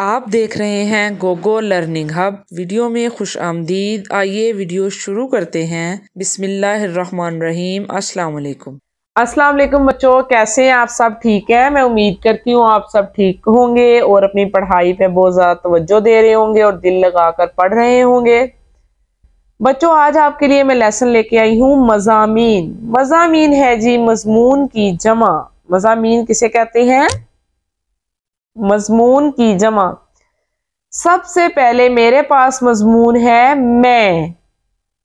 आप देख रहे हैं गोगो लर्निंग हब वीडियो में खुश आमदीद आइए वीडियो शुरू करते हैं बिसमीम रहीम अस्सलाम वालेकुम बच्चों कैसे हैं आप सब ठीक हैं मैं उम्मीद करती हूँ आप सब ठीक होंगे और अपनी पढ़ाई पे बहुत ज़्यादा तवज्जो दे रहे होंगे और दिल लगा कर पढ़ रहे होंगे बच्चों आज आपके लिए मैं लेसन लेके आई हूँ मजामी मजामी है जी मजमून की जमा मजामी किसे कहते हैं मजमून की जमा सबसे पहले मेरे पास मजमून है मैं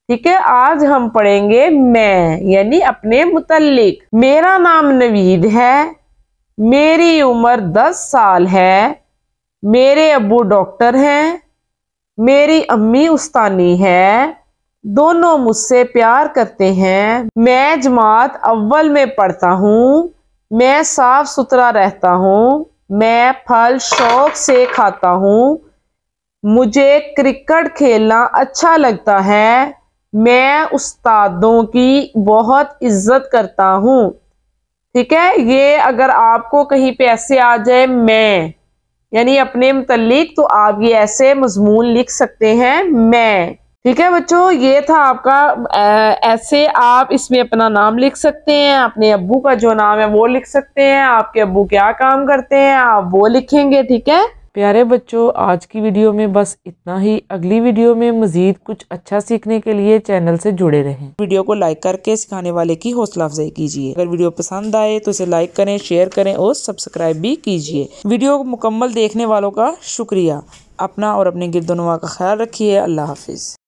ठीक है आज हम पढ़ेंगे मैं यानी अपने मुतलिक मेरा नाम नवीद है मेरी उम्र दस साल है मेरे अबू डॉक्टर हैं मेरी अम्मी उस्तानी है दोनों मुझसे प्यार करते हैं मैं जमात अव्वल में पढ़ता हूँ मैं साफ सुथरा रहता हूँ मैं फल शौक से खाता हूँ मुझे क्रिकेट खेलना अच्छा लगता है मैं उस्तादों की बहुत इज्जत करता हूँ ठीक है ये अगर आपको कहीं पे ऐसे आ जाए मैं यानी अपने मुतलिक तो आप ये ऐसे मजमून लिख सकते हैं मैं ठीक है बच्चों ये था आपका ऐसे आप इसमें अपना नाम लिख सकते हैं अपने अबू का जो नाम है वो लिख सकते हैं आपके अबू क्या काम करते हैं आप वो लिखेंगे ठीक है प्यारे बच्चों आज की वीडियो में बस इतना ही अगली वीडियो में मज़ीद कुछ अच्छा सीखने के लिए चैनल से जुड़े रहें वीडियो को लाइक करके सिखाने वाले की हौसला अफजाई कीजिए अगर वीडियो पसंद आए तो इसे लाइक करें शेयर करें और सब्सक्राइब भी कीजिए वीडियो को मुकम्मल देखने वालों का शुक्रिया अपना और अपने गिरदोनवा का ख्याल रखिए अल्लाह हाफिज़